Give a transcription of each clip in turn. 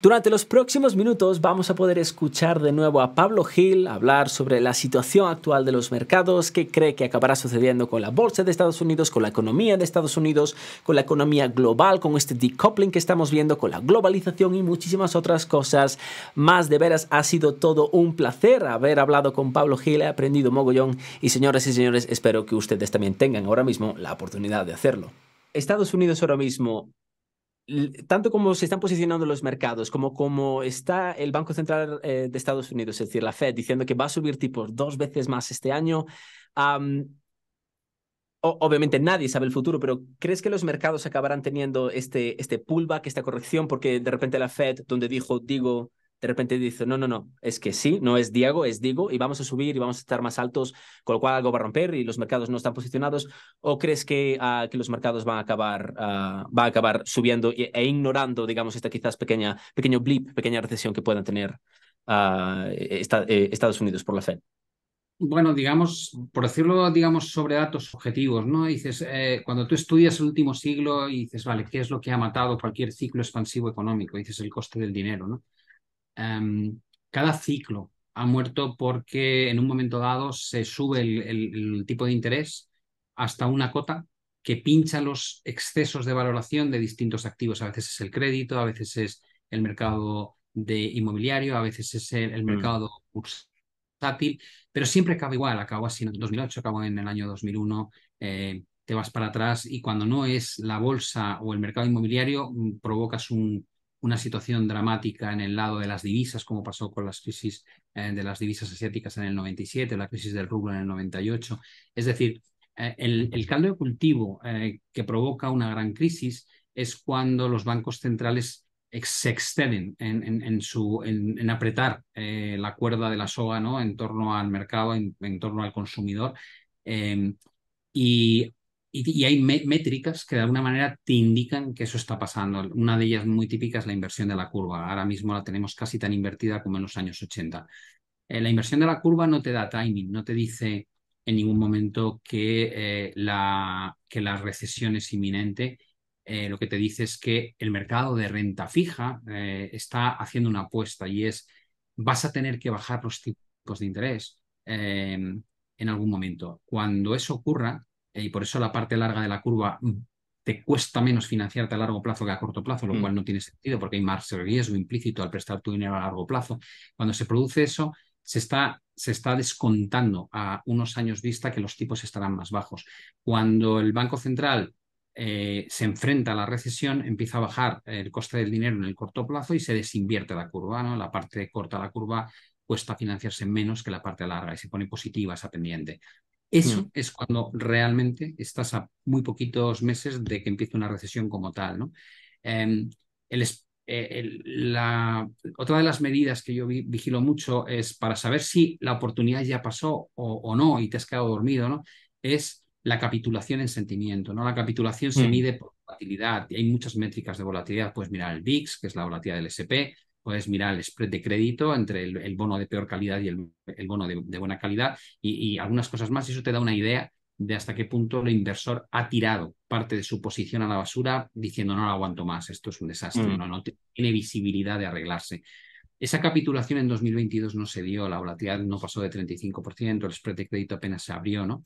Durante los próximos minutos vamos a poder escuchar de nuevo a Pablo Gil hablar sobre la situación actual de los mercados, qué cree que acabará sucediendo con la bolsa de Estados Unidos, con la economía de Estados Unidos, con la economía global, con este decoupling que estamos viendo, con la globalización y muchísimas otras cosas más. De veras, ha sido todo un placer haber hablado con Pablo Gil, he aprendido mogollón y señoras y señores, espero que ustedes también tengan ahora mismo la oportunidad de hacerlo. Estados Unidos ahora mismo tanto como se están posicionando los mercados, como como está el Banco Central eh, de Estados Unidos, es decir, la Fed, diciendo que va a subir tipos dos veces más este año, obviamente nadie sabe el futuro, pero ¿crees que los mercados acabarán teniendo este, este pullback, esta corrección? Porque de repente la Fed, donde dijo, digo, de repente dice, no, no, no, es que sí, no es Diego, es Digo, y vamos a subir y vamos a estar más altos, con lo cual algo va a romper y los mercados no están posicionados? ¿O crees que, ah, que los mercados van a acabar, ah, a acabar subiendo e, ignorando, digamos, esta quizás pequeña, pequeño blip, pequeña recesión que puedan tener ah, eh, Estados Unidos por la Fed? Bueno, digamos, por decirlo, digamos, sobre datos objetivos, ¿no? Dices, eh, cuando tú estudias el último siglo y dices, vale, ¿qué es lo que ha matado cualquier ciclo expansivo económico? Dices, el coste del dinero, ¿no? Em, cada ciclo ha muerto porque en un momento dado se sube el, tipo de interés hasta una cota que pincha los excesos de valoración de distintos activos. A veces es el crédito, a veces es el mercado de inmobiliario, a veces es el, mm. mercado bursátil, pero siempre acaba igual, acabó así en el 2008, acabó en el año 2001, eh, te vas para atrás y cuando no es la bolsa o el mercado inmobiliario mm, provocas un, una situación dramática en el lado de las divisas, como pasó con las crisis eh, de las divisas asiáticas en el 97, la crisis del rublo en el 98. Es decir, eh, el, caldo de cultivo eh, que provoca una gran crisis es cuando los bancos centrales se exceden en, en apretar la cuerda de la soga ¿no? en torno al mercado, en, torno al consumidor. Em, y y, hay métricas que de alguna manera te indican que eso está pasando. Una de ellas muy típica es la inversión de la curva. Ahora mismo la tenemos casi tan invertida como en los años 80. Eh, la inversión de la curva no te da timing, no te dice en ningún momento que, eh, la, que la recesión es inminente. Eh, lo que te dice es que el mercado de renta fija está haciendo una apuesta y es vas a tener que bajar los tipos de interés en algún momento. Cuando eso ocurra, eh, y por eso la parte larga de la curva mm, te cuesta menos financiarte a largo plazo que a corto plazo, lo mm. cual no tiene sentido porque hay más riesgo implícito al prestar tu dinero a largo plazo. Cuando se produce eso, se está, se está descontando a unos años vista que los tipos estarán más bajos. Cuando el Banco Central eh, se enfrenta a la recesión, empieza a bajar el coste del dinero en el corto plazo y se desinvierte la curva, ¿no? La parte corta de la curva cuesta financiarse menos que la parte larga y se pone positiva esa pendiente. Eso mm. es cuando realmente estás a muy poquitos meses de que empiece una recesión como tal. ¿no? Em, eh, la, otra de las medidas que yo vigilo mucho es para saber si la oportunidad ya pasó o, no y te has quedado dormido, ¿no? es la capitulación en sentimiento. ¿no? La capitulación se mm. mide por volatilidad y hay muchas métricas de volatilidad. Puedes mirar el VIX, que es la volatilidad del SP, puedes mirar el spread de crédito entre el, bono de peor calidad y el, bono de, buena calidad y, algunas cosas más. y Eso te da una idea de hasta qué punto el inversor ha tirado parte de su posición a la basura diciendo no lo aguanto más, esto es un desastre, mm. no, no tiene visibilidad de arreglarse. Esa capitulación en 2022 no se dio, la volatilidad no pasó de 35%, el spread de crédito apenas se abrió, ¿no?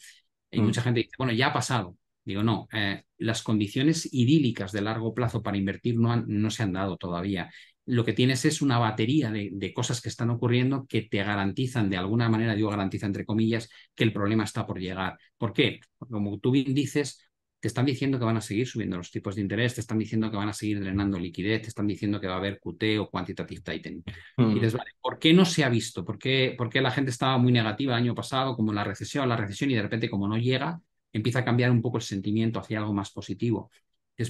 Y mm. mucha gente dice, bueno, ya ha pasado. Digo, no, eh, las condiciones idílicas de largo plazo para invertir no, no se han dado todavía lo que tienes es una batería de, cosas que están ocurriendo que te garantizan, de alguna manera, digo garantiza entre comillas, que el problema está por llegar. ¿Por qué? como tú bien dices, te están diciendo que van a seguir subiendo los tipos de interés, te están diciendo que van a seguir drenando liquidez, te están diciendo que va a haber QT o quantitative tightening. Hmm. ¿por qué no se ha visto? ¿Por qué, ¿Por qué la gente estaba muy negativa el año pasado, como la recesión, la recesión, y de repente como no llega, empieza a cambiar un poco el sentimiento hacia algo más positivo?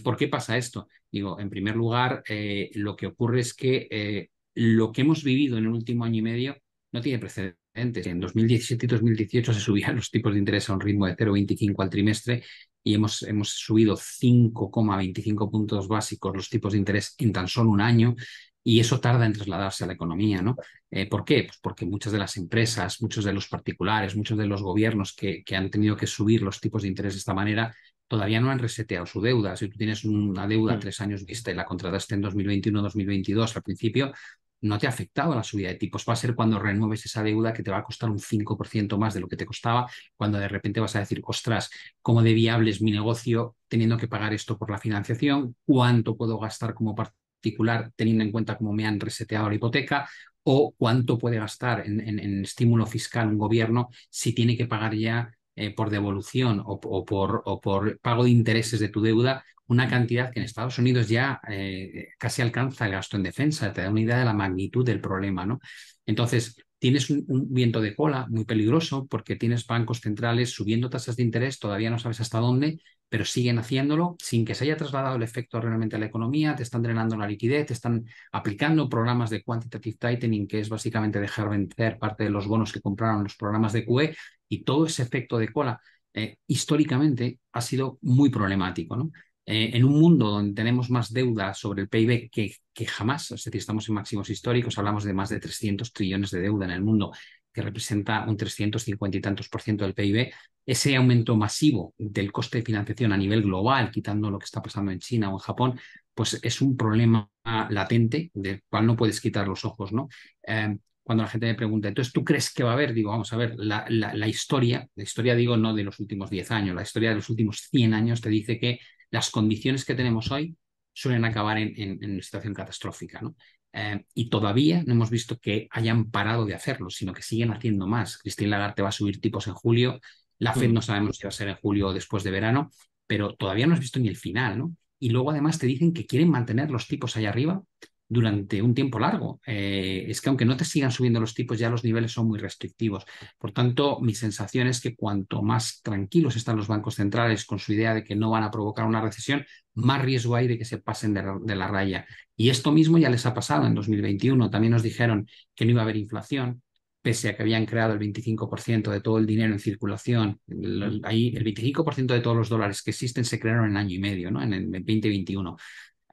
por qué pasa esto. Digo, en primer lugar, eh, lo que ocurre es que eh, lo que hemos vivido en el último año y medio no tiene precedentes. En 2017 y 2018 se subían los tipos de interés a un ritmo de 0,25 al trimestre y hemos, subido 5,25 puntos básicos los tipos de interés en tan solo un año y eso tarda en trasladarse a la economía, ¿no? Eh, ¿Por qué? Pues porque muchas de las empresas, muchos de los particulares, muchos de los gobiernos que han tenido que subir los tipos de interés de esta manera todavía no han reseteado su deuda. Si tú tienes una deuda mm. tres años vista y la contrataste en 2021-2022 al principio, no te ha afectado la subida de tipos. Va a ser cuando renueves esa deuda que te va a costar un 5% más de lo que te costaba, cuando de repente vas a decir, ostras, ¿cómo de viable es mi negocio teniendo que pagar esto por la financiación? ¿Cuánto puedo gastar como particular teniendo en cuenta cómo me han reseteado la hipoteca? ¿O cuánto puede gastar en estímulo fiscal un gobierno si tiene que pagar ya eh, por devolución o, por, pago de intereses de tu deuda una cantidad que en Estados Unidos ya eh, casi alcanza el gasto en defensa, te da una idea de la magnitud del problema, ¿no? Entonces, tienes un, viento de cola muy peligroso porque tienes bancos centrales subiendo tasas de interés, todavía no sabes hasta dónde, pero siguen haciéndolo sin que se haya trasladado el efecto realmente a la economía, te están drenando la liquidez, te están aplicando programas de quantitative tightening, que es básicamente dejar vencer parte de los bonos que compraron los programas de QE, y todo ese efecto de cola eh, históricamente ha sido muy problemático. ¿no? Eh, en un mundo donde tenemos más deuda sobre el PIB que, que jamás, es decir, estamos en máximos históricos, hablamos de más de 300 trillones de deuda en el mundo, que representa un 350 y tantos por ciento del PIB, ese aumento masivo del coste de financiación a nivel global, quitando lo que está pasando en China o en Japón, pues es un problema latente del cual no puedes quitar los ojos, ¿no? Em, cuando la gente me pregunta, entonces, ¿tú crees que va a haber? Digo, vamos a ver, la, historia, la historia digo no de los últimos 10 años, la historia de los últimos 100 años te dice que las condiciones que tenemos hoy suelen acabar en, una situación catastrófica. ¿no? Eh, y todavía no hemos visto que hayan parado de hacerlo, sino que siguen haciendo más. Cristín Lagarde va a subir tipos en julio, la Fed mm. no sabemos si va a ser en julio o después de verano, pero todavía no has visto ni el final, ¿no? Y luego además te dicen que quieren mantener los tipos allá arriba durante un tiempo largo. Eh, es que aunque no te sigan subiendo los tipos, ya los niveles son muy restrictivos. Por tanto, mi sensación es que cuanto más tranquilos están los bancos centrales con su idea de que no van a provocar una recesión, más riesgo hay de que se pasen de la, raya. Y esto mismo ya les ha pasado en 2021. También nos dijeron que no iba a haber inflación, pese a que habían creado el 25% de todo el dinero en circulación, el, ahí el 25% de todos los dólares que existen se crearon en año y medio, ¿no? en el 2021.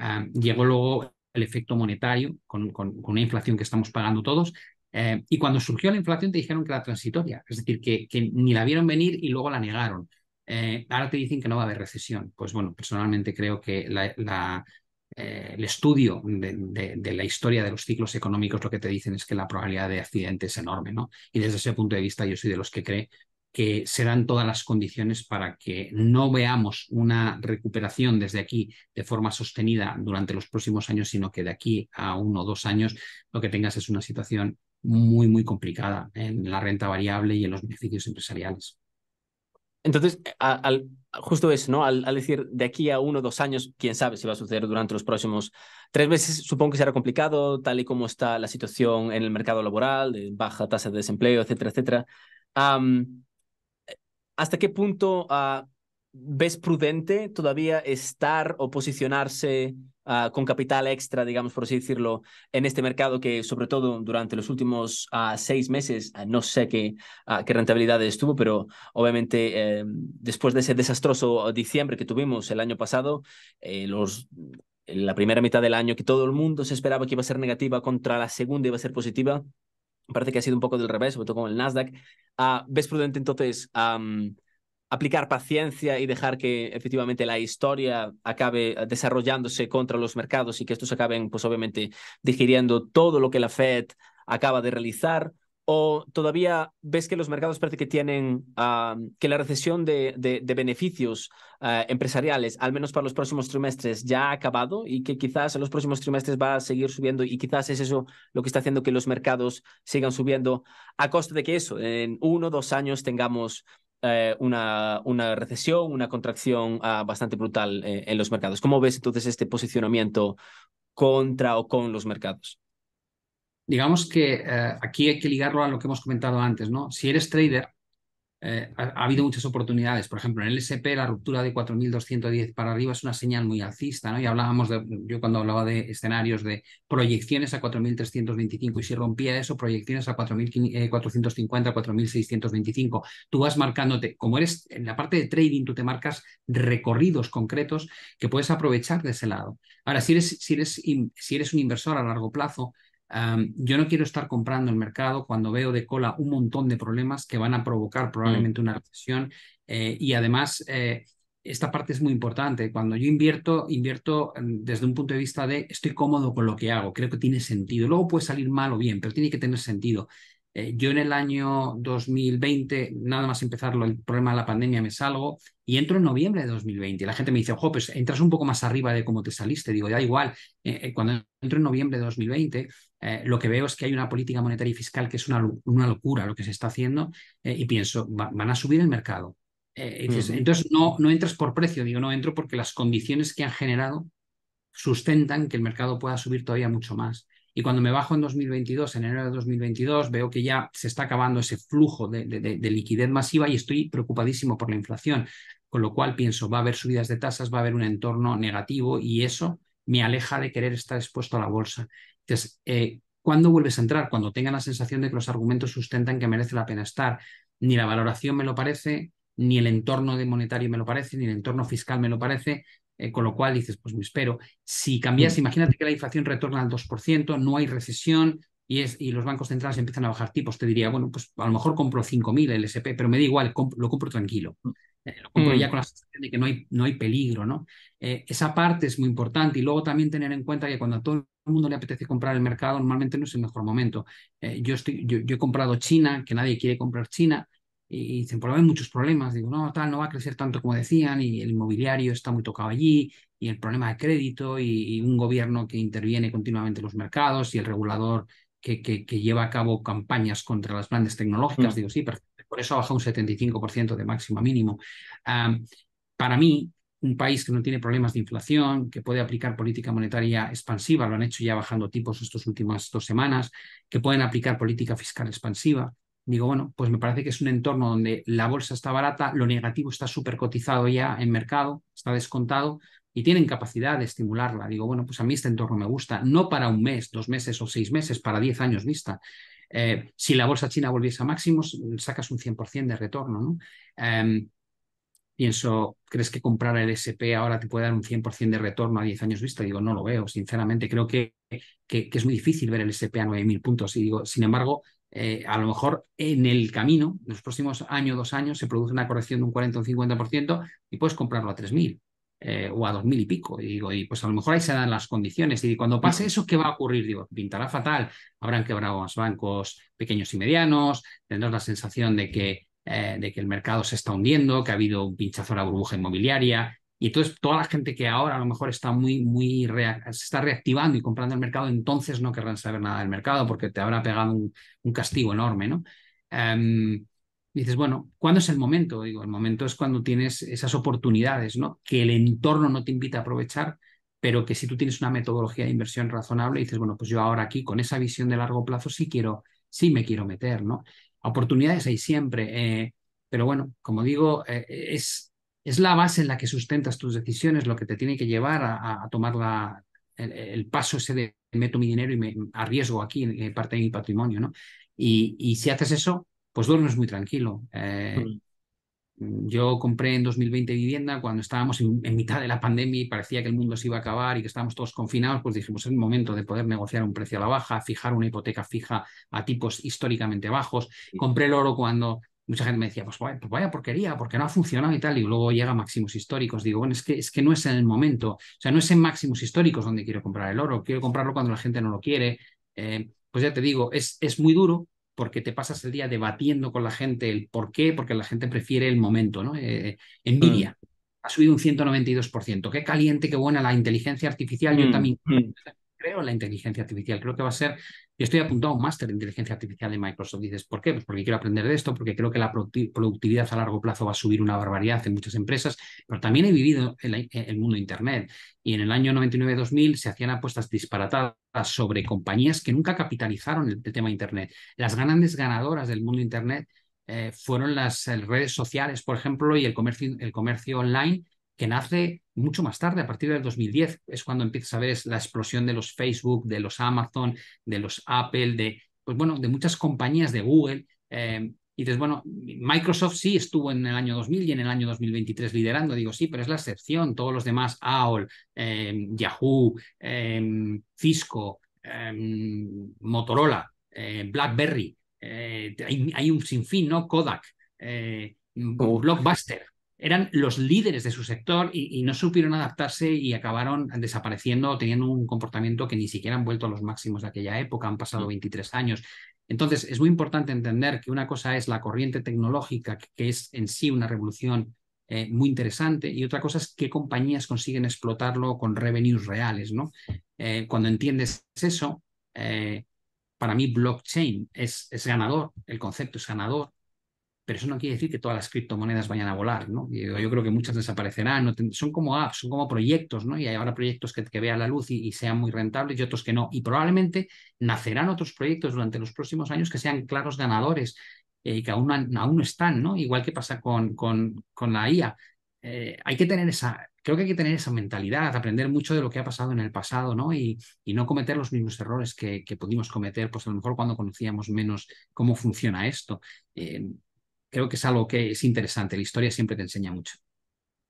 Ah, llegó luego el efecto monetario con, una inflación que estamos pagando todos. Eh, y cuando surgió la inflación te dijeron que era transitoria, es decir, que, ni la vieron venir y luego la negaron. Eh, ahora te dicen que no va a haber recesión. Pues bueno, personalmente creo que eh, el estudio de, de, la historia de los ciclos económicos lo que te dicen es que la probabilidad de accidente es enorme, ¿no? Y desde ese punto de vista yo soy de los que cree que se dan todas las condiciones para que no veamos una recuperación desde aquí de forma sostenida durante los próximos años, sino que de aquí a uno o dos años lo que tengas es una situación muy, muy complicada en la renta variable y en los beneficios empresariales. Entonces, eh, justo eso, ¿no? Al, decir de aquí a uno o dos años, quién sabe si va a suceder durante los próximos tres meses, supongo que será complicado, tal y como está la situación en el mercado laboral, de baja tasa de desempleo, etcétera, etcétera. ¿hasta qué punto ah, ves prudente todavía estar o posicionarse ah, con capital extra, digamos, por así decirlo, en este mercado que sobre todo durante los últimos ah, seis meses, no sé qué, qué rentabilidad estuvo, pero obviamente eh, después de ese desastroso diciembre que tuvimos el año pasado, eh, la primera mitad del año que todo el mundo se esperaba que iba a ser negativa contra la segunda iba a ser positiva, parece que ha sido un poco del revés, sobre todo con el Nasdaq. Ah, ¿Ves prudente entonces aplicar paciencia y dejar que efectivamente la historia acabe ah, desarrollándose contra los mercados y que estos acaben, pues obviamente, digiriendo todo lo que la Fed acaba de realizar? ¿O todavía ves que los mercados parece que tienen ah, que la recesión de, beneficios ah, empresariales, al menos para los próximos trimestres, ya ha acabado y que quizás en los próximos trimestres va a seguir subiendo y quizás es eso lo que está haciendo que los mercados sigan subiendo a costa de que eso, en uno o dos años tengamos eh, una, recesión, una contracción ah, bastante brutal eh, en los mercados. ¿Cómo ves entonces este posicionamiento contra o con los mercados? digamos que eh, aquí hay que ligarlo a lo que hemos comentado antes, ¿no? Si eres trader, eh, ha, habido muchas oportunidades. Por ejemplo, en el SP la ruptura de 4.210 para arriba es una señal muy alcista, ¿no? Y hablábamos de, yo cuando hablaba de escenarios de proyecciones a 4.325 y si rompía eso, proyecciones a 4.450, 4.625. Eh, tú vas marcándote, como eres en la parte de trading, tú te marcas recorridos concretos que puedes aprovechar de ese lado. Ahora, si eres, si eres, si eres un inversor a largo plazo, yo no quiero estar comprando el mercado cuando veo de cola un montón de problemas que van a provocar mm. probablemente una recesión eh, y además eh, esta parte es muy importante. Cuando yo invierto, invierto em, desde un punto de vista de estoy cómodo con lo que hago, creo que tiene sentido. Luego puede salir mal o bien, pero tiene que tener sentido. Eh, yo en el año 2020, nada más empezar el problema de la pandemia, me salgo y entro en noviembre de 2020. La gente me dice, ojo, pues entras un poco más arriba de cómo te saliste. Digo, da igual. Eh, eh, cuando entro en noviembre de 2020, lo que veo es que hay una política monetaria y fiscal que es una, una locura lo que se está haciendo y pienso, van a subir el mercado. Entonces no, no entras por precio, digo, no entro porque las condiciones que han generado sustentan que el mercado pueda subir todavía mucho más. Y cuando me bajo en 2022, en enero de 2022, veo que ya se está acabando ese flujo de, liquidez masiva y estoy preocupadísimo por la inflación. Con lo cual pienso, va a haber subidas de tasas, va a haber un entorno negativo y eso me aleja de querer estar expuesto a la bolsa. Entonces, eh, ¿cuándo vuelves a entrar? Cuando tenga la sensación de que los argumentos sustentan que merece la pena estar. Ni la valoración me lo parece, ni el entorno de monetario me lo parece, ni el entorno fiscal me lo parece, eh, con lo cual dices, pues me espero. Si cambias, mm. imagínate que la inflación retorna al 2%, no hay recesión y, es, y los bancos centrales empiezan a bajar tipos, te diría, bueno, pues a lo mejor compro 5.000 el SP, pero me da igual, lo compro tranquilo. Mm. Eh, lo compro ya mm. con la sensación de que no hay, peligro, ¿no? Eh, esa parte es muy importante y luego también tener en cuenta que cuando a todo el mundo le apetece comprar el mercado, normalmente no es el mejor momento. yo, estoy, yo he comprado China, que nadie quiere comprar China, y dicen, por lo menos muchos problemas, digo, no, tal, no va a crecer tanto como decían, y el inmobiliario está muy tocado allí, y el problema de crédito, y, un gobierno que interviene continuamente en los mercados, y el regulador que, que, lleva a cabo campañas contra las grandes tecnológicas, mm. digo, sí, por eso ha bajado un 75% de máximo a mínimo. para mí, un país que no tiene problemas de inflación, que puede aplicar política monetaria expansiva, lo han hecho ya bajando tipos estas últimas dos semanas, que pueden aplicar política fiscal expansiva, digo, bueno, pues me parece que es un entorno donde la bolsa está barata, lo negativo está súper cotizado ya en mercado, está descontado y tienen capacidad de estimularla. Digo, bueno, pues a mí este entorno me gusta, no para un mes, dos meses o seis meses, para diez años vista. Eh, si la bolsa china volviese a máximos, sacas un 100% de retorno, ¿no? Em, pienso, ¿crees que comprar el SP ahora te puede dar un 100% de retorno a diez años vista? Digo, no lo veo, sinceramente, creo que, que, que es muy difícil ver el SP a 9.000 puntos. Y digo, sin embargo, eh, a lo mejor en el camino, en los próximos año dos años, se produce una corrección de un 40 o un 50% y puedes comprarlo a 3.000 mil eh, o a 2.000 y pico. Y digo, y pues a lo mejor ahí se dan las condiciones. Y cuando pase eso, ¿qué va a ocurrir? Digo, pintará fatal. Habrán quebrado más bancos pequeños y medianos, tendrás la sensación de que, eh, de que el mercado se está hundiendo, que ha habido un pinchazo a la burbuja inmobiliaria, y entonces toda la gente que ahora a lo mejor está muy, muy se está reactivando y comprando el mercado, entonces no querrán saber nada del mercado porque te habrá pegado un, castigo enorme, ¿no? Em, dices, bueno, ¿cuándo es el momento? Digo, el momento es cuando tienes esas oportunidades, ¿no? Que el entorno no te invita a aprovechar, pero que si tú tienes una metodología de inversión razonable, dices, bueno, pues yo ahora aquí con esa visión de largo plazo sí quiero, sí me quiero meter, ¿no? Oportunidades hay siempre, eh, pero bueno, como digo, eh, es es la base en la que sustentas tus decisiones, lo que te tiene que llevar a, tomar la, el, paso ese de meto mi dinero y me arriesgo aquí en eh, parte de mi patrimonio, ¿no? Y, y si haces eso, pues duermes muy tranquilo. Eh, mm. Yo compré en 2020 vivienda cuando estábamos en, en, mitad de la pandemia y parecía que el mundo se iba a acabar y que estábamos todos confinados, pues dijimos, es el momento de poder negociar un precio a la baja, fijar una hipoteca fija a tipos históricamente bajos. Compré el oro cuando mucha gente me decía, pues, pues vaya, porquería, porque no ha funcionado y tal, y luego llega máximos históricos. Digo, bueno, es que, es que no es en el momento, o sea, no es en máximos históricos donde quiero comprar el oro, quiero comprarlo cuando la gente no lo quiere. Eh, pues ya te digo, es, es muy duro porque te pasas el día debatiendo con la gente el por qué, porque la gente prefiere el momento, ¿no? Eh, eh, envidia. Mm. Ha subido un 192%. Qué caliente, qué buena la inteligencia artificial. Yo mm, también. Mm creo la inteligencia artificial, creo que va a ser, yo estoy apuntado a un máster de inteligencia artificial de Microsoft, dices, ¿por qué? Pues porque quiero aprender de esto, porque creo que la productividad a largo plazo va a subir una barbaridad en muchas empresas, pero también he vivido el, mundo de Internet y en el año 99-2000 se hacían apuestas disparatadas sobre compañías que nunca capitalizaron el, tema Internet. Las grandes ganadoras del mundo Internet eh, fueron las eh, redes sociales, por ejemplo, y el comercio, el comercio online que nace mucho más tarde, a partir del 2010, es cuando empiezas a ver la explosión de los Facebook, de los Amazon, de los Apple, de, pues bueno, de muchas compañías de Google. Em, y dices, bueno, Microsoft sí estuvo en el año 2000 y en el año 2023 liderando. Digo, sí, pero es la excepción. Todos los demás, AOL, em, Yahoo, em, Cisco, Motorola, BlackBerry, eh, hay, un sinfín, ¿no? Kodak, eh, Blockbuster eran los líderes de su sector y, no supieron adaptarse y acabaron desapareciendo, teniendo un comportamiento que ni siquiera han vuelto a los máximos de aquella época, han pasado 23 mm. años. Entonces, es muy importante entender que una cosa es la corriente tecnológica, que es en sí una revolución eh, muy interesante, y otra cosa es qué compañías consiguen explotarlo con revenues reales, ¿no? Eh, cuando entiendes eso, eh, para mí blockchain es, es ganador, el concepto es ganador, pero eso no quiere decir que todas las criptomonedas vayan a volar, ¿no? Yo, creo que muchas desaparecerán, son como apps, son como proyectos, ¿no? Y hay ahora proyectos que, que vean la luz y, sean muy rentables y otros que no. Y probablemente nacerán otros proyectos durante los próximos años que sean claros ganadores eh, y que aún, aún están, ¿no? Igual que pasa con, con, la IA. Eh, hay que tener esa, creo que hay que tener esa mentalidad, aprender mucho de lo que ha pasado en el pasado, ¿no? Y, no cometer los mismos errores que, pudimos cometer, pues a lo mejor cuando conocíamos menos cómo funciona esto. Eh, creo que es algo que es interesante. La historia siempre te enseña mucho.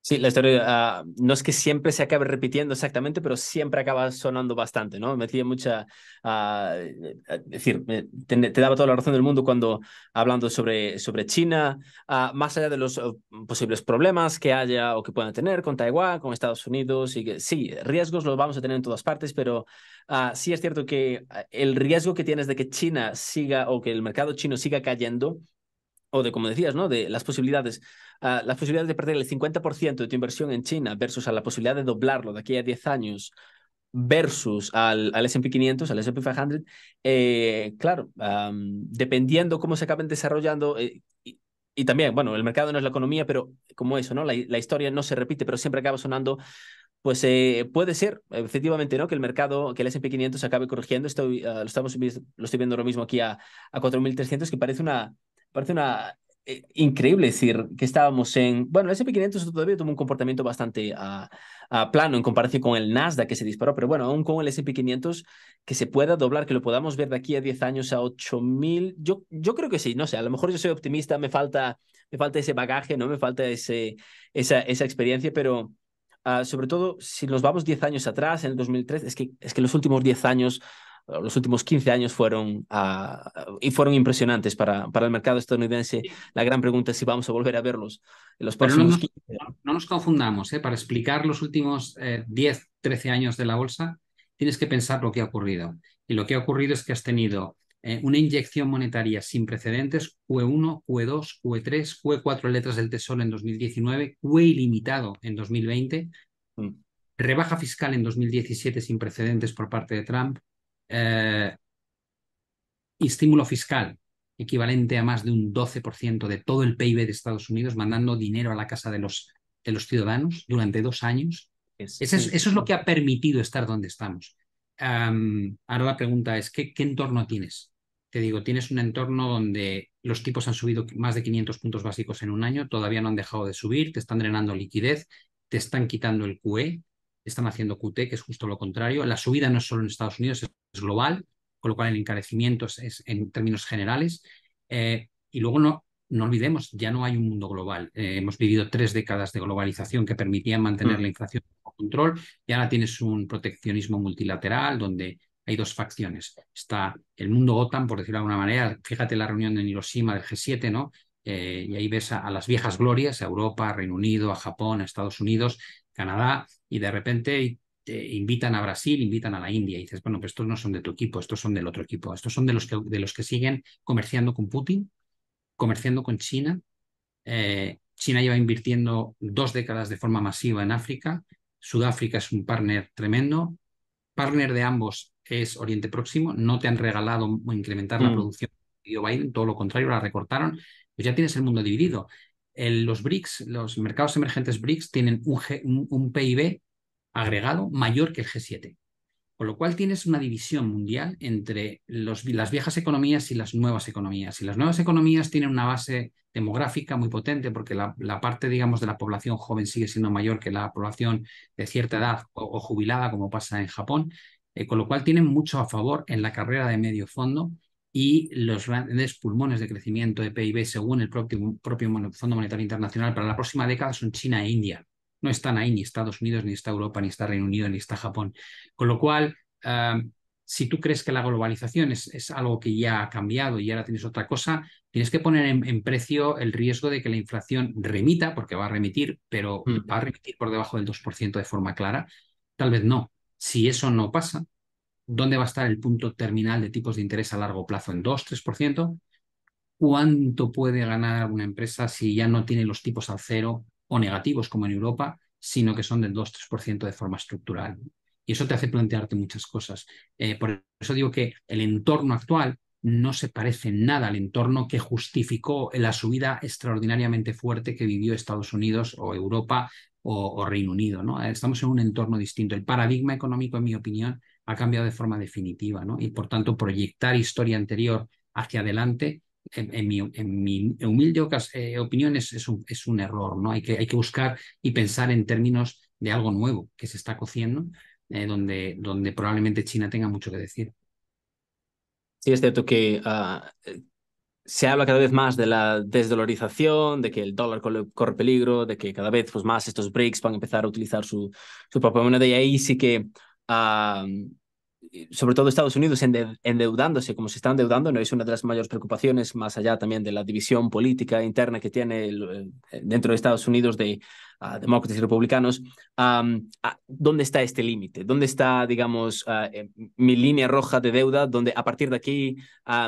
Sí, la historia ah, no es que siempre se acabe repitiendo exactamente, pero siempre acaba sonando bastante, ¿no? Me hacía mucha, ah, eh, es decir, te, daba toda la razón del mundo cuando hablando sobre, sobre China, ah, más allá de los oh, posibles problemas que haya o que puedan tener con Taiwán, con Estados Unidos, y que sí, riesgos los vamos a tener en todas partes, pero sí es cierto que el riesgo que tienes de que China siga o que el mercado chino siga cayendo o de, como decías, ¿no? de las posibilidades, ah, las posibilidades de perder el 50% de tu inversión en China versus a la posibilidad de doblarlo de aquí a 10 años versus al, al S&P 500, al S&P 500, eh, claro, dependiendo cómo se acaben desarrollando, eh, y, también, bueno, el mercado no es la economía, pero como eso, ¿no? La, historia no se repite, pero siempre acaba sonando, pues eh, puede ser, efectivamente, ¿no? Que el mercado, que el S&P 500 se acabe corrigiendo, esto ah, lo, estamos, lo estoy viendo ahora mismo aquí a, a 4.300, que parece una, parece una eh, increíble decir que estábamos en, bueno, el SP500 todavía tuvo un comportamiento bastante ah, a plano en comparación con el Nasdaq que se disparó, pero bueno, aún con el SP500 que se pueda doblar, que lo podamos ver de aquí a 10 años a 8000, yo, yo creo que sí, no sé, a lo mejor yo soy optimista, me falta, me falta ese bagaje, no me falta ese, esa, esa experiencia, pero... Ah, sobre todo si nos vamos 10 años atrás, en el 2003, es que, es que los últimos 10 años los últimos 15 años fueron, ah, y fueron impresionantes para, para el mercado estadounidense. La gran pregunta es si vamos a volver a verlos en los próximos no nos, 15 No, nos confundamos, ¿eh? para explicar los últimos 10, eh, 13 años de la bolsa, tienes que pensar lo que ha ocurrido. Y lo que ha ocurrido es que has tenido eh, una inyección monetaria sin precedentes, QE1, QE2, QE3, QE4 letras del Tesoro en 2019, QE ilimitado en 2020, mm. rebaja fiscal en 2017 sin precedentes por parte de Trump, eh, estímulo fiscal equivalente a más de un 12% de todo el PIB de Estados Unidos, mandando dinero a la casa de los, de los ciudadanos durante dos años. eso, es, lo que ha permitido estar donde estamos. ahora la pregunta es, ¿qué entorno tienes? Te digo, tienes un entorno donde los tipos han subido más de 500 puntos básicos en un año, todavía no han dejado de subir, te están drenando liquidez, te están quitando el QE, están haciendo QT, que es justo lo contrario. La subida no es solo en Estados Unidos, es global, con lo cual el encarecimiento es, en términos generales. Eh, y luego no, no olvidemos, ya no hay un mundo global. Eh, hemos vivido tres décadas de globalización que permitían mantener mm. la inflación bajo control y ahora tienes un proteccionismo multilateral donde hay dos facciones. Está el mundo OTAN, por decirlo de alguna manera. Fíjate la reunión de Hiroshima del G7, ¿no? Eh, y ahí ves a, las viejas glorias, a Europa, Reino Unido, a Japón, a Estados Unidos, Canadá, y de repente te invitan a Brasil, invitan a la India, y dices, bueno, pero pues estos no son de tu equipo, estos son del otro equipo, estos son de los que, de los que siguen comerciando con Putin, comerciando con China. Eh, China lleva invirtiendo dos décadas de forma masiva en África, Sudáfrica es un partner tremendo, partner de ambos es Oriente Próximo, no te han regalado incrementar la mm. producción de Biden, todo lo contrario, la recortaron pues ya tienes el mundo dividido. los BRICS, los mercados emergentes BRICS, tienen un, PIB agregado mayor que el G7. Con lo cual tienes una división mundial entre las viejas economías y las nuevas economías. Y las nuevas economías tienen una base demográfica muy potente porque la, parte, digamos, de la población joven sigue siendo mayor que la población de cierta edad o, jubilada, como pasa en Japón, eh, con lo cual tienen mucho a favor en la carrera de medio fondo y los grandes pulmones de crecimiento de PIB según el propio, propio Fondo Monetario Internacional para la próxima década son China e India. No están ahí ni Estados Unidos, ni está Europa, ni está Reino Unido, ni está Japón. Con lo cual, si tú crees que la globalización es, algo que ya ha cambiado y ahora tienes otra cosa, tienes que poner en, precio el riesgo de que la inflación remita, porque va a remitir, pero mm. va a remitir por debajo del 2% de forma clara. Tal vez no. Si eso no pasa, dónde va a estar el punto terminal de tipos de interés a largo plazo, en 2-3%, cuánto puede ganar una empresa si ya no tiene los tipos al cero o negativos como en Europa, sino que son del 2-3% de forma estructural. Y eso te hace plantearte muchas cosas. Eh, por eso digo que el entorno actual no se parece nada al entorno que justificó la subida extraordinariamente fuerte que vivió Estados Unidos o Europa o, Reino Unido. ¿no? Estamos en un entorno distinto. El paradigma económico, en mi opinión, ha cambiado de forma definitiva, ¿no? Y por tanto, proyectar historia anterior hacia adelante, en, mi, en mi, humilde eh, opinión, es, un, error, ¿no? Hay que, hay que buscar y pensar en términos de algo nuevo que se está cociendo, eh, donde, donde probablemente China tenga mucho que decir. Sí, es cierto que ah, se habla cada vez más de la desdolarización, de que el dólar corre peligro, de que cada vez pues, más estos BRICS van a empezar a utilizar su, su propia moneda y ahí sí que ah, eh, sobre todo Estados Unidos endeudándose como se están endeudando, ¿no? es una de las mayores preocupaciones, más allá también de la división política interna que tiene dentro de Estados Unidos de ah, demócratas y republicanos. Ah, ¿Dónde está este límite? ¿Dónde está, digamos, ah, eh, mi línea roja de deuda, donde a partir de aquí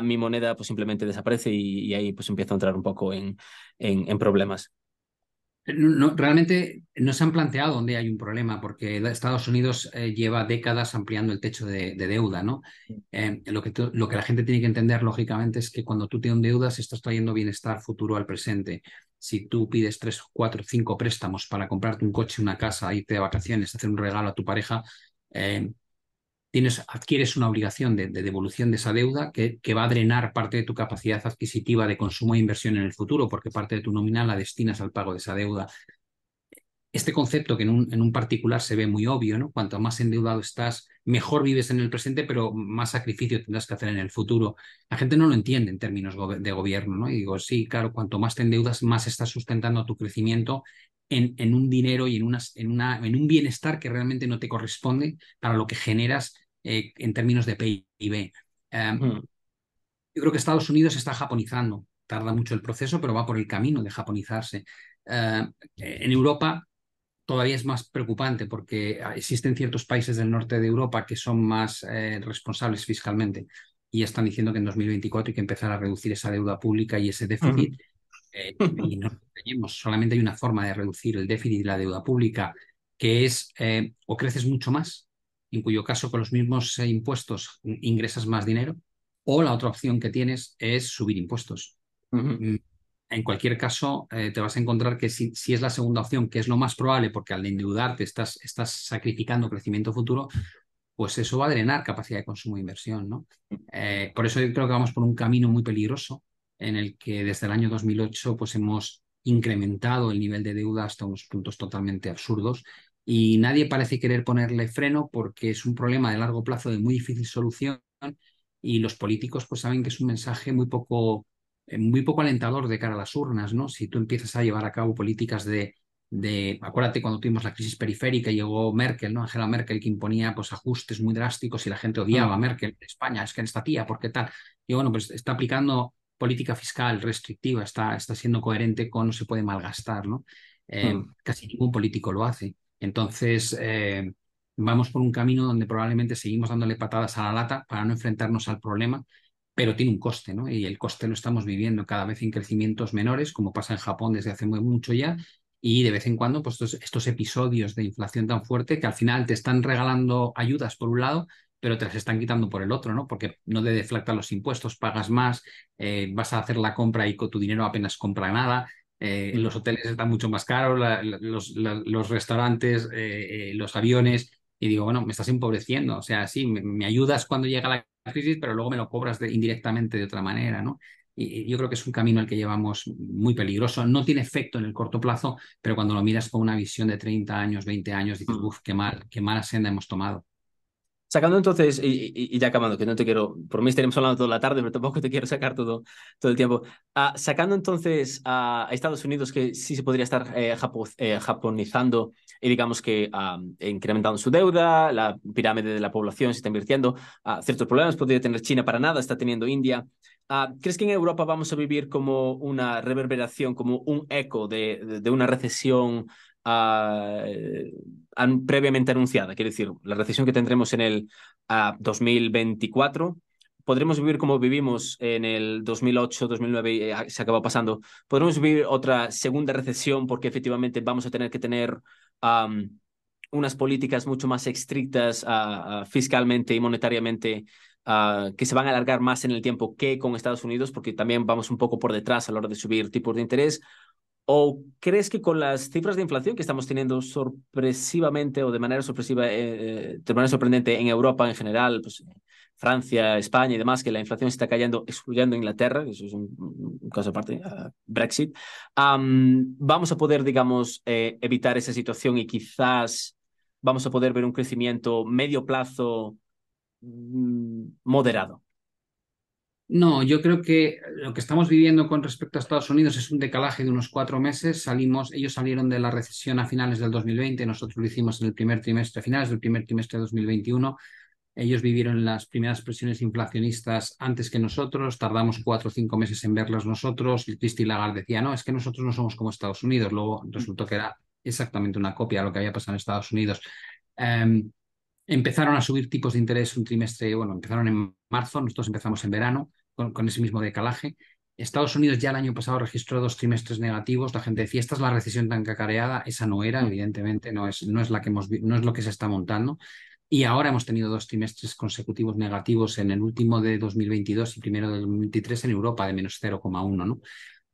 mi moneda pues, simplemente desaparece y, ahí pues empiezo a entrar un poco en, en problemas? No, realmente no se han planteado dónde hay un problema, porque Estados Unidos eh, lleva décadas ampliando el techo de, deuda, ¿no? Em, lo, que lo que la gente tiene que entender, lógicamente, es que cuando tú deuda, deudas estás trayendo bienestar futuro al presente. Si tú pides tres, cuatro, cinco préstamos para comprarte un coche, una casa, irte de vacaciones, hacer un regalo a tu pareja, eh, adquieres una obligación de, devolución de esa deuda que, que, va a drenar parte de tu capacidad adquisitiva de consumo e inversión en el futuro, porque parte de tu nominal la destinas al pago de esa deuda. Este concepto que en un, particular se ve muy obvio, ¿no? Cuanto más endeudado estás, mejor vives en el presente, pero más sacrificio tendrás que hacer en el futuro. La gente no lo entiende en términos de gobierno, ¿no? Y digo, sí, claro, cuanto más te endeudas, más estás sustentando tu crecimiento en, en, un dinero y en, en, una, en un bienestar que realmente no te corresponde para lo que generas eh, en términos de PIB. Em, yo creo que Estados Unidos está japonizando. Tarda mucho el proceso, pero va por el camino de japonizarse. Em, en Europa todavía es más preocupante porque existen ciertos países del norte de Europa que son más eh, responsables fiscalmente y están diciendo que en 2024 hay que empezar a reducir esa deuda pública y ese déficit. Eh, y no tenemos, solamente hay una forma de reducir el déficit y la deuda pública, que es o creces mucho más en cuyo caso con los mismos impuestos ingresas más dinero, o la otra opción que tienes es subir impuestos. Mm, en cualquier caso, eh, te vas a encontrar que si, es la segunda opción, que es lo más probable, porque al endeudarte estás, estás sacrificando crecimiento futuro, pues eso va a drenar capacidad de consumo e inversión. ¿no? Eh, por eso yo creo que vamos por un camino muy peligroso en el que desde el año 2008 pues, hemos incrementado el nivel de deuda hasta unos puntos totalmente absurdos y nadie parece querer ponerle freno porque es un problema de largo plazo de muy difícil solución y los políticos pues saben que es un mensaje muy poco eh, muy poco alentador de cara a las urnas, ¿no? Si tú empiezas a llevar a cabo políticas de, de acuérdate cuando tuvimos la crisis periférica llegó Merkel, ¿no? Angela Merkel que imponía pues ajustes muy drásticos y la gente odiaba a Merkel, España, es que en esta tía, ¿por qué tal? Y bueno, pues está aplicando política fiscal restrictiva, está, está siendo coherente con no se puede malgastar, ¿no? Eh, hmm. Casi ningún político lo hace. Entonces, eh, vamos por un camino donde probablemente seguimos dándole patadas a la lata para no enfrentarnos al problema, pero tiene un coste, ¿no? Y el coste lo estamos viviendo cada vez en crecimientos menores, como pasa en Japón desde hace muy mucho ya, y de vez en cuando, pues estos, episodios de inflación tan fuerte que al final te están regalando ayudas por un lado, pero te las están quitando por el otro, ¿no? Porque no de deflactan los impuestos, pagas más, eh, vas a hacer la compra y con tu dinero apenas compra nada. Eh, los hoteles están mucho más caros, los, restaurantes, eh, eh, los aviones, y digo, bueno, me estás empobreciendo, o sea, sí, me, ayudas cuando llega la crisis, pero luego me lo cobras de, indirectamente de otra manera, ¿no? Y, yo creo que es un camino al que llevamos muy peligroso. No tiene efecto en el corto plazo, pero cuando lo miras con una visión de 30 años, 20 años, dices, mm. uff, qué mal, qué mala senda hemos tomado. Sacando entonces, y, ya acabando, que no te quiero, por mí estaremos hablando toda la tarde, pero tampoco te quiero sacar todo, todo el tiempo. Ah, sacando entonces a Estados Unidos, que sí se podría estar eh, eh, japonizando y digamos que incrementando su deuda, la pirámide de la población se está invirtiendo, ah, ciertos problemas podría tener China para nada, está teniendo India. Ah, ¿Crees que en Europa vamos a vivir como una reverberación, como un eco de una recesión han eh, previamente anunciada. Quiero decir, la recesión que tendremos en el a 2024 podremos vivir como vivimos en el 2008, 2009, eh, se acabó pasando, podremos vivir otra segunda recesión porque efectivamente vamos a tener que tener unas políticas mucho más estrictas fiscalmente y monetariamente que se van a alargar más en el tiempo que con Estados Unidos porque también vamos un poco por detrás a la hora de subir tipos de interés ¿O crees que con las cifras de inflación que estamos teniendo sorpresivamente o de manera sorpresiva, eh, de manera sorprendente en Europa en general, pues, eh, Francia, España y demás, que la inflación está cayendo, excluyendo Inglaterra, eso es un, caso aparte, ah, Brexit, vamos a poder, digamos, eh, evitar esa situación y quizás vamos a poder ver un crecimiento medio plazo mm, moderado? No, yo creo que lo que estamos viviendo con respecto a Estados Unidos es un decalaje de unos cuatro meses. Salimos, ellos salieron de la recesión a finales del 2020, nosotros lo hicimos en el primer trimestre, a finales del primer trimestre de 2021. Ellos vivieron las primeras presiones inflacionistas antes que nosotros, tardamos cuatro o cinco meses en verlas nosotros. Y Christy Lagarde decía, no, es que nosotros no somos como Estados Unidos. Luego resultó que era exactamente una copia de lo que había pasado en Estados Unidos. Em, empezaron a subir tipos de interés un trimestre, bueno, empezaron en marzo, nosotros empezamos en verano con, ese mismo decalaje. Estados Unidos ya el año pasado registró dos trimestres negativos. La gente decía, esta es la recesión tan cacareada. Esa no era, mm. evidentemente, no es, no es, la que hemos, no es lo que se está montando. Y ahora hemos tenido dos trimestres consecutivos negativos en el último de 2022 y primero de 2023 en Europa de menos 0,1. ¿no?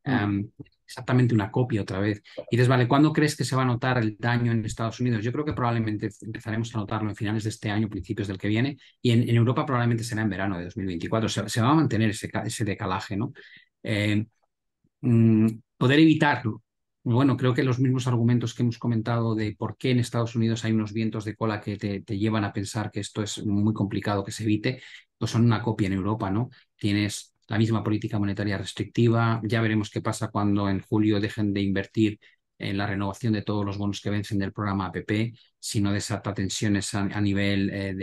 Mm. Em, exactamente una copia otra vez. Y dices, vale, ¿cuándo crees que se va a notar el daño en Estados Unidos? Yo creo que probablemente empezaremos a notarlo en finales de este año, principios del que viene, y en, Europa probablemente será en verano de 2024. Se, va a mantener ese, ese decalaje, ¿no? Eh, mm, poder evitarlo. Bueno, creo que los mismos argumentos que hemos comentado de por qué en Estados Unidos hay unos vientos de cola que te, te llevan a pensar que esto es muy complicado que se evite, pues son una copia en Europa, ¿no? Tienes la misma política monetaria restrictiva. Ya veremos qué pasa cuando en julio dejen de invertir en la renovación de todos los bonos que vencen del programa APP, si no desata tensiones a, nivel eh,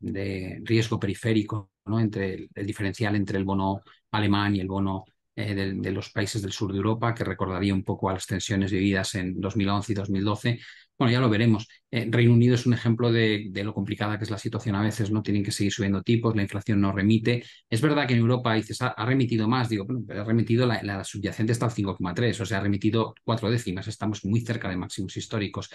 de, riesgo periférico, ¿no? entre el, diferencial entre el bono alemán y el bono eh, de, los países del sur de Europa, que recordaría un poco a las tensiones vividas en 2011 y 2012. Bueno, ya lo veremos. Eh, Reino Unido es un ejemplo de, lo complicada que es la situación a veces, ¿no? Tienen que seguir subiendo tipos, la inflación no remite. Es verdad que en Europa dices, ah, ha, remitido más, digo, bueno, ha remitido la, subyacente está al 5,3, o sea, ha remitido cuatro décimas, estamos muy cerca de máximos históricos.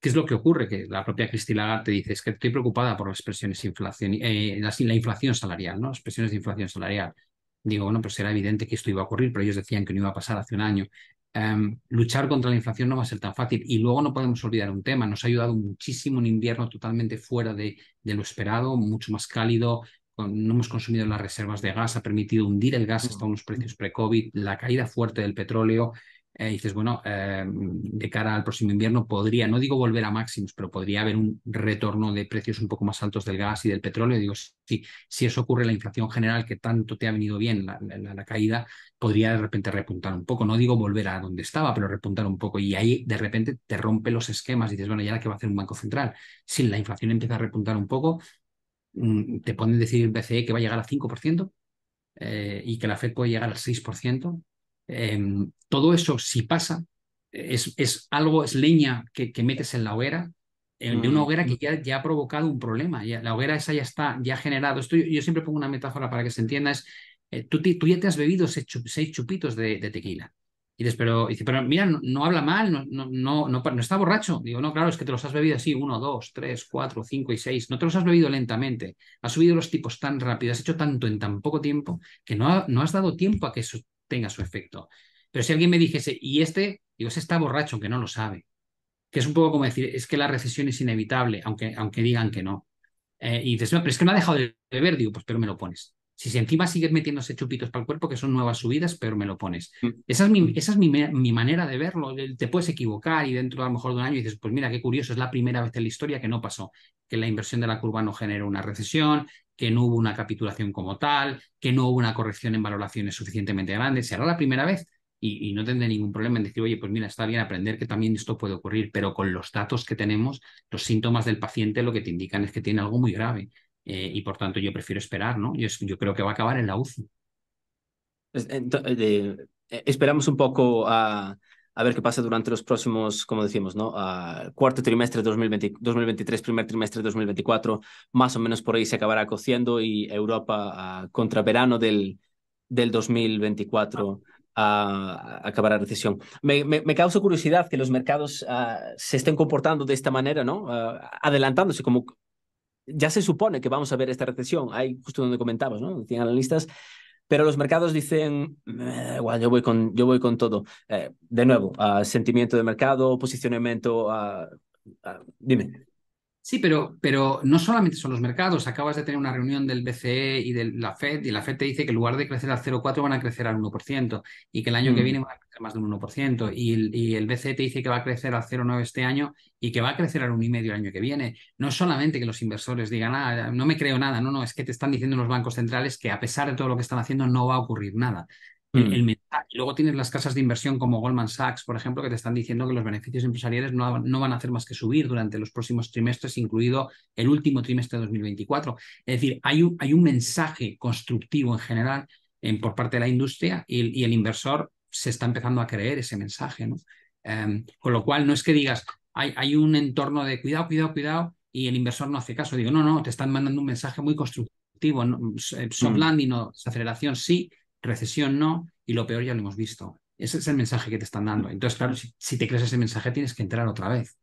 ¿Qué es lo que ocurre? Que la propia Cristina Lagarde dice, es que estoy preocupada por las presiones inflación, eh, la, inflación salarial, ¿no? Las presiones de inflación salarial digo, bueno, pues era evidente que esto iba a ocurrir, pero ellos decían que no iba a pasar hace un año. Em, luchar contra la inflación no va a ser tan fácil. Y luego no podemos olvidar un tema, nos ha ayudado muchísimo un invierno totalmente fuera de, de lo esperado, mucho más cálido, no hemos consumido las reservas de gas, ha permitido hundir el gas hasta unos precios pre-COVID, la caída fuerte del petróleo, eh, dices, bueno, eh, de cara al próximo invierno podría, no digo volver a máximos, pero podría haber un retorno de precios un poco más altos del gas y del petróleo. Digo, sí, si eso ocurre, la inflación general que tanto te ha venido bien, la, la, caída, podría de repente repuntar un poco. No digo volver a donde estaba, pero repuntar un poco. Y ahí de repente te rompe los esquemas y dices, bueno, ¿y ahora qué va a hacer un banco central? Si la inflación empieza a repuntar un poco, mm, te ponen decir el BCE que va a llegar al 5%. Eh, y que la Fed puede llegar al 6%, Em, todo eso, si pasa, es, es algo, es leña que, que, metes en la hoguera, de una mm, hoguera que mm. ya, ha provocado un problema. la hoguera esa ya está, ya ha generado. Esto yo, siempre pongo una metáfora para que se entienda: es eh, tú, tú, ya te has bebido seis, chupitos de, tequila. Y dices, pero, pero mira, no, habla mal, no, no, no, no está borracho. Digo, no, claro, es que te los has bebido así, uno, dos, tres, cuatro, cinco y seis. No te los has bebido lentamente. Has subido los tipos tan rápido, has hecho tanto en tan poco tiempo que no, no has dado tiempo a que eso tenga su efecto. Pero si alguien me dijese, y este, digo, ese está borracho, que no lo sabe. Que es un poco como decir, es que la recesión es inevitable, aunque, aunque digan que no. Eh, y dices, pero es que no ha dejado de beber, digo, pues pero me lo pones. Si, si encima sigues metiéndose chupitos para el cuerpo, que son nuevas subidas, pero me lo pones. Mm. Esa es, mi, mi, manera de verlo. Eh, te puedes equivocar y dentro a lo mejor de un año dices, pues mira, qué curioso, es la primera vez en la historia que no pasó, que la inversión de la curva no generó una recesión, que no hubo una capitulación como tal, que no hubo una corrección en valoraciones suficientemente grande. Será la primera vez y, no tendré ningún problema en decir, oye, pues mira, está bien aprender que también esto puede ocurrir, pero con los datos que tenemos, los síntomas del paciente lo que te indican es que tiene algo muy grave eh, y por tanto yo prefiero esperar, ¿no? Yo, creo que va a acabar en la UCI. Eh, eh, esperamos un poco a a ver qué pasa durante los próximos, como decimos, ¿no? Ah, cuarto trimestre de 2023, primer trimestre de 2024, más o menos por ahí se acabará cociendo y Europa ah, contra verano del, del 2024 a ah. recesión. Me, me, me, causa curiosidad que los mercados se estén comportando de esta manera, ¿no? adelantándose, como ya se supone que vamos a ver esta recesión. Ahí, justo donde comentabas, ¿no? Decían analistas pero los mercados dicen, igual, yo voy con, yo voy con todo. Eh, de nuevo, sentimiento de mercado, posicionamiento, dime. Sí, pero, no solamente son los mercados. Acabas de tener una reunión del BCE y de la FED, y la FED te dice que en lugar de crecer al 0,4 van a crecer al 1%, y que el año que mm. viene van a crecer más del 1%, y el, y el BCE te dice que va a crecer al 0,9 este año y que va a crecer al 1,5 el año que viene. No solamente que los inversores digan, ah, no me creo nada, no, no, es que te están diciendo los bancos centrales que a pesar de todo lo que están haciendo no va a ocurrir nada. Mm. luego tienes las casas de inversión como Goldman Sachs, por ejemplo, que te están diciendo que los beneficios empresariales no, no van a hacer más que subir durante los próximos trimestres, incluido el último trimestre de 2024. Es decir, hay un, hay un mensaje constructivo en general por parte de la industria y, el inversor se está empezando a creer ese mensaje. ¿no? Em, con lo cual, no es que digas, hay, hay un entorno de cuidado, cuidado, cuidado, y el inversor no hace caso. Digo, no, no, te están mandando un mensaje muy constructivo. Soft landing o aceleración, sí, recesión no, y lo peor ya lo hemos visto. Ese es el mensaje que te están dando. Entonces, claro, si, te crees ese mensaje, tienes que entrar otra vez.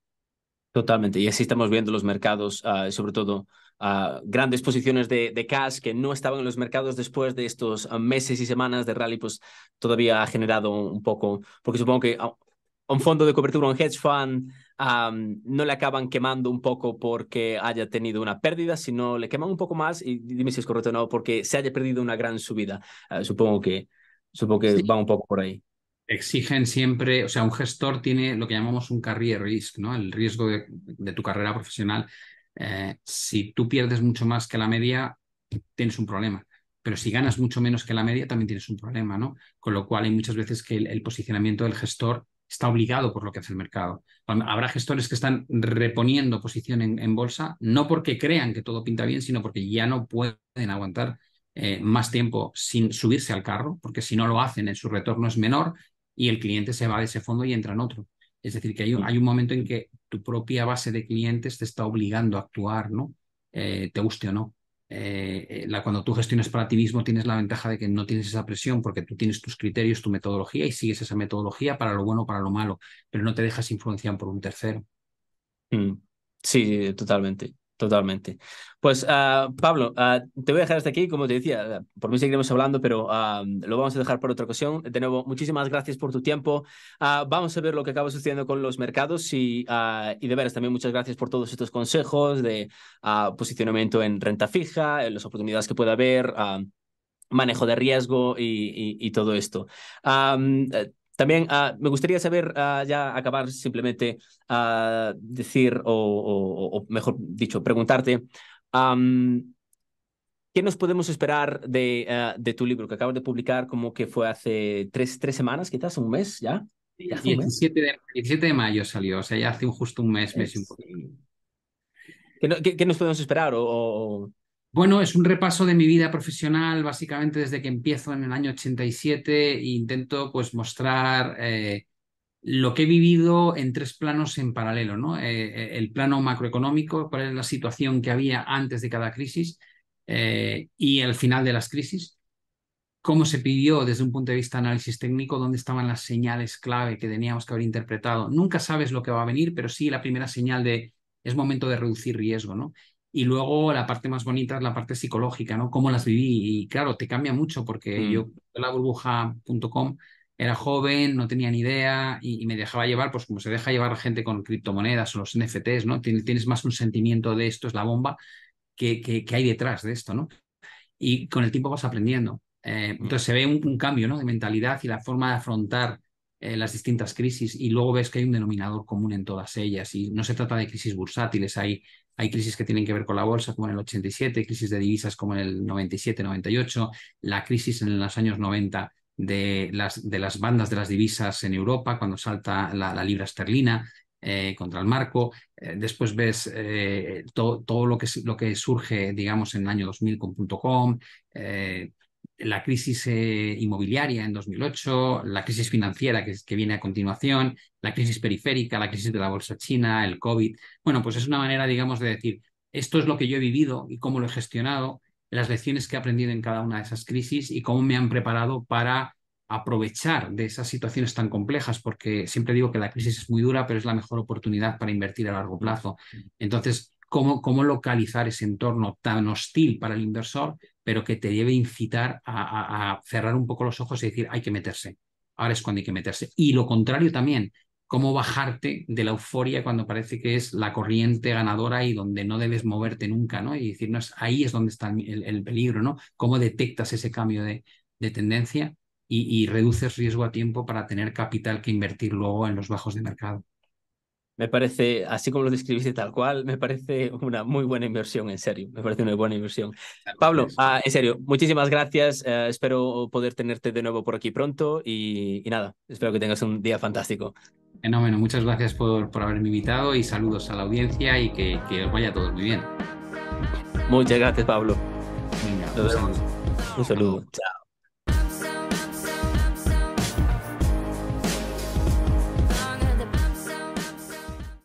Totalmente, y así estamos viendo los mercados, ah, sobre todo ah, grandes posiciones de, cash que no estaban en los mercados después de estos ah, meses y semanas de rally, pues todavía ha generado un poco, porque supongo que un fondo de cobertura, un hedge fund, no le acaban quemando un poco porque haya tenido una pérdida, sino le queman un poco más, y dime si es correcto o no, porque se haya perdido una gran subida. Ah, supongo que, supongo que va un poco por ahí. Exigen siempre, o sea, un gestor tiene lo que llamamos un career risk, ¿no? El riesgo de, tu carrera profesional. Eh, si tú pierdes mucho más que la media, tienes un problema pero si ganas mucho menos que la media, también tienes un problema, ¿no? Con lo cual hay muchas veces que el posicionamiento del gestor está obligado por lo que hace el mercado. Habrá gestores que están reponiendo posición en, bolsa, no porque crean que todo pinta bien, sino porque ya no pueden aguantar eh, más tiempo sin subirse al carro, porque si no lo hacen, en eh, su retorno es menor y el cliente se va de ese fondo y entra en otro. Es decir, que hay un, hay un momento en que tu propia base de clientes te está obligando a actuar, ¿no? Eh, te guste o no. Eh, eh, la, cuando tú gestionas para ti mismo tienes la ventaja de que no tienes esa presión porque tú tienes tus criterios, tu metodología y sigues esa metodología para lo bueno, o para lo malo, pero no te dejas influenciar por un tercero. Mm. Sí, totalmente. Totalmente. Pues, ah, Pablo, ah, te voy a dejar hasta aquí. Como te decía, ah, por mí seguiremos hablando, pero lo vamos a dejar por otra ocasión. De nuevo, muchísimas gracias por tu tiempo. vamos a ver lo que acaba sucediendo con los mercados y, y de veras también muchas gracias por todos estos consejos de posicionamiento en renta fija, en las oportunidades que pueda haber manejo de riesgo y, todo esto. Eh, también ah, me gustaría saber, ah, ya acabar simplemente, ah, decir, o, mejor dicho, preguntarte, ¿qué nos podemos esperar de, de, tu libro que acabas de publicar como que fue hace tres, tres semanas, quizás un mes ya? El 17, De, mayo salió, o sea, ya hace justo un mes, mes y un eh, poquito. ¿Qué, ¿Qué, nos podemos esperar? O, bueno, es un repaso de mi vida profesional, básicamente desde que empiezo en el año 87 e intento pues, mostrar eh, lo que he vivido en tres planos en paralelo, ¿no? Eh, eh, el plano macroeconómico, cuál es la situación que había antes de cada crisis eh, y el final de las crisis, cómo se pidió desde un punto de vista de análisis técnico, dónde estaban las señales clave que teníamos que haber interpretado. Nunca sabes lo que va a venir, pero sí la primera señal de es momento de reducir riesgo, ¿no? Y luego la parte más bonita es la parte psicológica, ¿no? Cómo las viví. Y claro, te cambia mucho porque mm. yo, la burbuja.com, era joven, no tenía ni idea y, me dejaba llevar, pues como se deja llevar gente con criptomonedas o los NFTs, ¿no? Tienes, más un sentimiento de esto es la bomba que, que, hay detrás de esto, ¿no? Y con el tiempo vas aprendiendo. Eh, mm. entonces se ve un, cambio, ¿no? De mentalidad y la forma de afrontar eh, las distintas crisis y luego ves que hay un denominador común en todas ellas y no se trata de crisis bursátiles, hay hay crisis que tienen que ver con la bolsa, como en el 87, crisis de divisas como en el 97-98, la crisis en los años 90 de las, de las bandas de las divisas en Europa, cuando salta la, libra esterlina, eh, contra el marco. Eh, después ves eh, todo lo que, lo que surge, digamos, en el año 2000 con .com, la crisis eh, inmobiliaria en 2008, la crisis financiera que, viene a continuación, la crisis periférica, la crisis de la bolsa china, el COVID. Bueno, pues es una manera, digamos, de decir, esto es lo que yo he vivido y cómo lo he gestionado, las lecciones que he aprendido en cada una de esas crisis y cómo me han preparado para aprovechar de esas situaciones tan complejas, porque siempre digo que la crisis es muy dura, pero es la mejor oportunidad para invertir a largo plazo. Entonces, cómo localizar ese entorno tan hostil para el inversor? pero que te debe incitar a, cerrar un poco los ojos y decir, hay que meterse, ahora es cuando hay que meterse. Y lo contrario también, cómo bajarte de la euforia cuando parece que es la corriente ganadora y donde no debes moverte nunca, ¿no? Y decir, ahí es donde está el, peligro, ¿no? Cómo detectas ese cambio de, tendencia y reduces riesgo a tiempo para tener capital que invertir luego en los bajos de mercado me parece, así como lo describiste tal cual, me parece una muy buena inversión, en serio, me parece una buena inversión. Pablo, pues. ah, en serio, muchísimas gracias, eh, espero poder tenerte de nuevo por aquí pronto y, nada, espero que tengas un día fantástico. Fenómeno, muchas gracias por, haberme invitado y saludos a la audiencia y que, os vaya todo muy bien. Muchas gracias, Pablo. Un saludo. Chao.